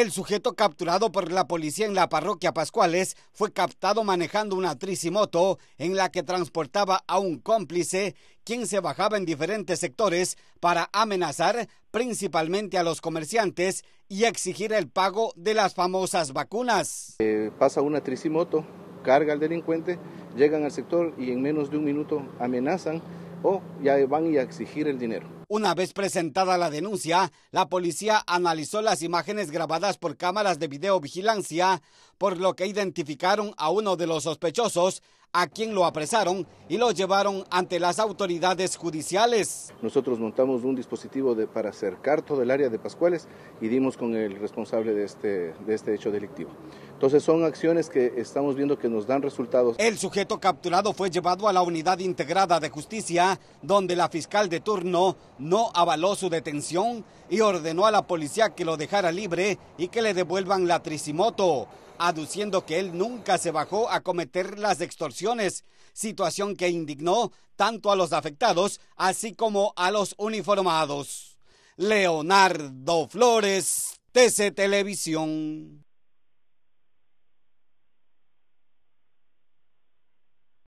El sujeto capturado por la policía en la parroquia Pascuales fue captado manejando una tricimoto en la que transportaba a un cómplice quien se bajaba en diferentes sectores para amenazar principalmente a los comerciantes y exigir el pago de las famosas vacunas. Eh, pasa una tricimoto, carga al delincuente, llegan al sector y en menos de un minuto amenazan o ya van a exigir el dinero. Una vez presentada la denuncia, la policía analizó las imágenes grabadas por cámaras de videovigilancia, por lo que identificaron a uno de los sospechosos, a quien lo apresaron y lo llevaron ante las autoridades judiciales. Nosotros montamos un dispositivo para cercar todo el área de Pascuales y dimos con el responsable de este, de este hecho delictivo. Entonces son acciones que estamos viendo que nos dan resultados. El sujeto capturado fue llevado a la unidad integrada de justicia, donde la fiscal de turno no avaló su detención y ordenó a la policía que lo dejara libre y que le devuelvan la tricimoto aduciendo que él nunca se bajó a cometer las extorsiones, situación que indignó tanto a los afectados así como a los uniformados. Leonardo Flores, TC Televisión.